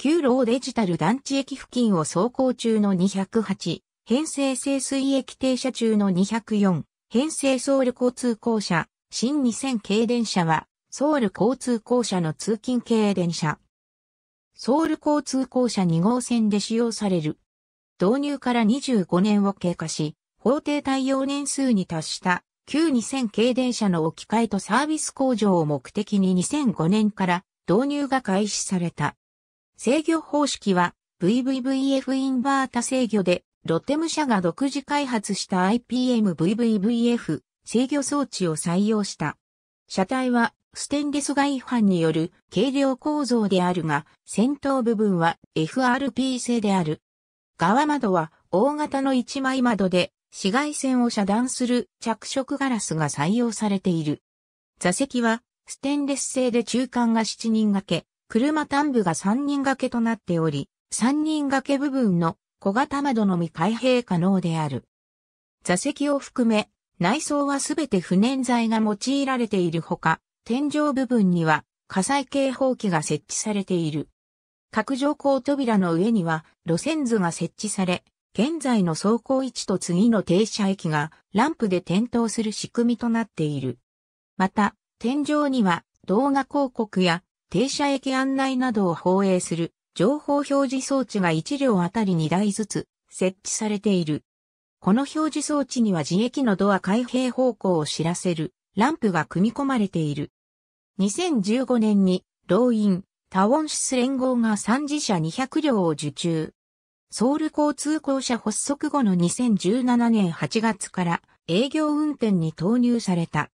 旧老デジタル団地駅付近を走行中の208、編成清水駅停車中の204、編成ソウル交通公社、新2000系電車は、ソウル交通公社の通勤系電車。ソウル交通公社2号線で使用される。導入から25年を経過し、法定対応年数に達した旧2000系電車の置き換えとサービス向上を目的に2005年から導入が開始された。制御方式は VVVF インバータ制御で、ロテム社が独自開発した IPM-VVVF 制御装置を採用した。車体はステンレス外反による軽量構造であるが、先頭部分は FRP 製である。側窓は大型の一枚窓で紫外線を遮断する着色ガラスが採用されている。座席はステンレス製で中間が7人掛け、車端部が三人掛けとなっており、三人掛け部分の小型窓のみ開閉可能である。座席を含め、内装はすべて不燃材が用いられているほか、天井部分には火災警報器が設置されている。各乗降扉の上には路線図が設置され、現在の走行位置と次の停車駅がランプで点灯する仕組みとなっている。また、天井には動画広告や停車駅案内などを放映する情報表示装置が1両あたり2台ずつ設置されている。この表示装置には自駅のドア開閉方向を知らせるランプが組み込まれている。2015年に、老院、タウォンシス連合が3次車200両を受注。ソウル交通公社発足後の2017年8月から営業運転に投入された。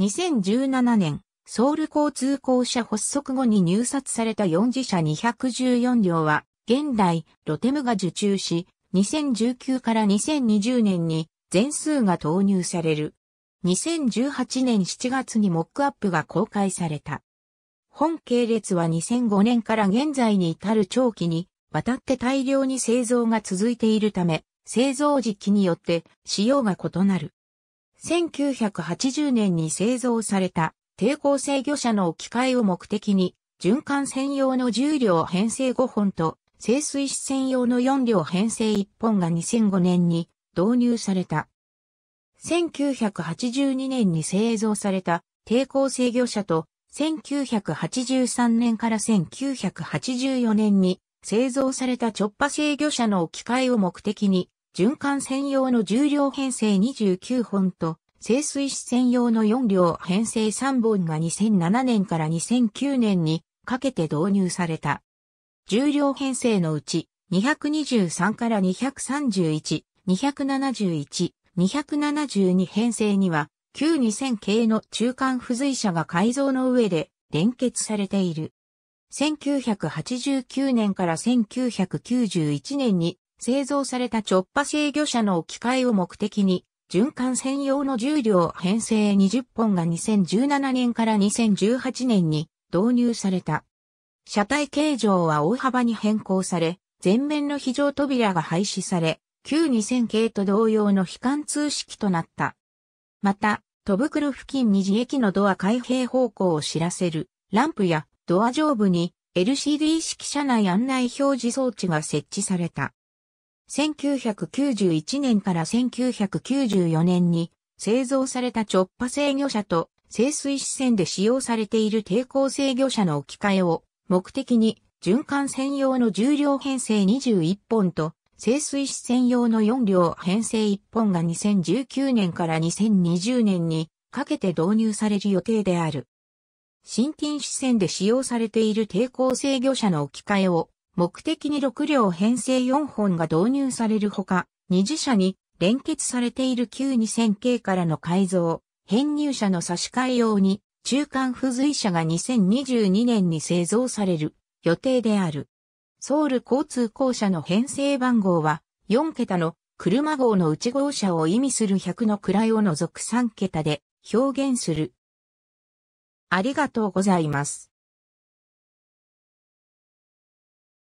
2017年、ソウル交通公社発足後に入札された4次社214両は、現代、ロテムが受注し、2019から2020年に全数が投入される。2018年7月にモックアップが公開された。本系列は2005年から現在に至る長期に渡って大量に製造が続いているため、製造時期によって仕様が異なる。1980年に製造された抵抗制御車の置き換えを目的に、循環専用の10両編成5本と、清水支線用の4両編成1本が2005年に導入された。1982年に製造された抵抗制御車と、1983年から1984年に製造された直波制御車の置き換えを目的に、循環専用の重量編成29本と、清水支専用の4両編成3本が2007年から2009年にかけて導入された。10両編成のうち223から231、271、272編成には旧2000系の中間付随車が改造の上で連結されている。1989年から1991年に製造された直波制御車の置き換えを目的に循環専用の重量編成20本が2017年から2018年に導入された。車体形状は大幅に変更され、前面の非常扉が廃止され、旧2000系と同様の非貫通式となった。また、戸袋付近に自駅のドア開閉方向を知らせるランプやドア上部に LCD 式車内案内表示装置が設置された。1991年から1994年に製造された直波制御車と清水支線で使用されている抵抗制御車の置き換えを目的に循環専用の重量編成21本と清水支線用の4両編成1本が2019年から2020年にかけて導入される予定である。新近支線で使用されている抵抗制御車の置き換えを目的に6両編成4本が導入されるほか、二次車に連結されている旧2000系からの改造、編入車の差し替え用に、中間付随車が2022年に製造される予定である。ソウル交通公社の編成番号は、4桁の車号の内号車を意味する100の位を除く3桁で表現する。ありがとうございます。